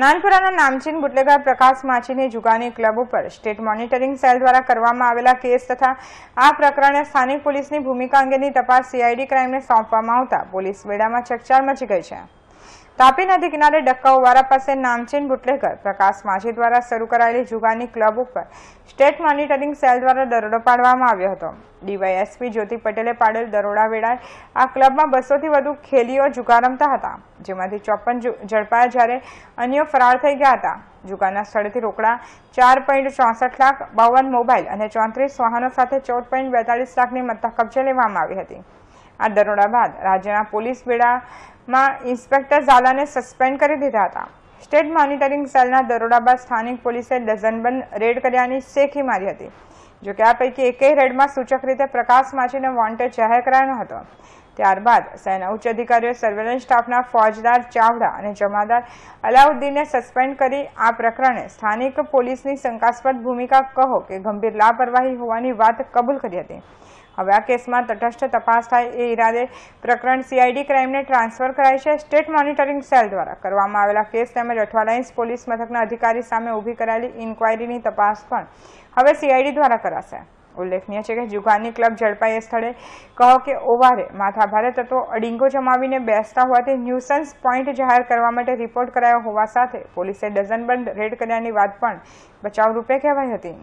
નાનપુરાના નામચીન બુટલેગર પ્રકાશ માછીની જુગાની ક્લબ ઉપર સ્ટેટ મોનિટરિંગ સેલ દ્વારા કરવામાં આવેલા કેસ તથા આ પ્રકરણે સ્થાનિક પોલીસની ભૂમિકા અંગેની તપાસ સીઆઈડી ક્રાઇમને સોંપવામાં આવતા પોલીસ વેડામાં ચકચાર મચી ગઈ છે તાપી નદી કિનારે ડક્કાઓ વાળા પાસે નામચીન બુટલેકર પ્રકાશ માછી દ્વારા શરૂ કરાયેલી જુગાની ક્લબ ઉપર સ્ટેટ મોનિટરિંગ સેલ દ્વારા દરોડો પાડવામાં આવ્યો હતો ડીવાયએસપી જ્યોતિ પટેલે પાડેલ દરોડા વેળાએ આ ક્લબમાં બસોથી વધુ ખેલીઓ જુગા રમતા હતા જેમાંથી ચોપન ઝડપાયા જ્યારે અન્ય ફરાર થઈ ગયા હતા જુગાના સ્થળેથી રોકડા ચાર પોઈન્ટ ચોસઠ લાખ બાવન મોબાઈલ અને ચોત્રીસ વાહનો સાથે ચૌદ પોઈન્ટ બેતાલીસ લાખની મત્તા કબજે લેવામાં આવી હતી આ દરોડા બાદ રાજ્યના પોલીસ બેડામાં ઇન્સ્પેક્ટર ઝાલાને સસ્પેન્ડ કરી દીધા હતા સ્ટેટ મોનિટરિંગ સેલના દરોડા બાદ સ્થાનિક પોલીસે ડઝનબંધ રેડ કર્યાની શેખી મારી હતી જોકે આ પૈકી એકેય રેડમાં સૂચક રીતે પ્રકાશ માછીને વોન્ટેડ જાહેર કરાયો હતો ત્યારબાદ સેના ઉચ્ચ અધિકારીઓ સર્વેલન્સ સ્ટાફના ફોજદાર ચાવડા અને જમાદાર અલાઉદ્દીનને સસ્પેન્ડ કરી આ પ્રકરણે સ્થાનિક પોલીસની શંકાસ્પદ ભૂમિકા કહો કે ગંભીર લાપરવાહી હોવાની વાત કબૂલ કરી હતી હવે આ કેસમાં તટસ્થ તપાસ થાય એ ઈરાદે પ્રકરણ સીઆઈડી ક્રાઇમને ટ્રાન્સફર કરાય છે સ્ટેટ મોનિટરિંગ સેલ દ્વારા કરવામાં આવેલા કેસ તેમજ અઠવાલાઇન્સ પોલીસ મથકના અધિકારી સામે ઊભી કરાયેલી ઇન્ક્વાયરીની તપાસ પણ હવે સીઆઈડી દ્વારા કરાશે ઉલ્લેખનીય છે કે જુગાની ક્લબ ઝડપાય સ્થળે કહો કે ઓવારે માથાભારે તત્વો અડીંગો જમાવીને બેસતા હોવાથી ન્યુસન્સ પોઈન્ટ જાહેર કરવા માટે રિપોર્ટ કરાયો હોવા સાથે પોલીસે ડઝનબંધ રેડ કર્યાની વાત પણ બચાવરૂપે કહેવાઈ હતી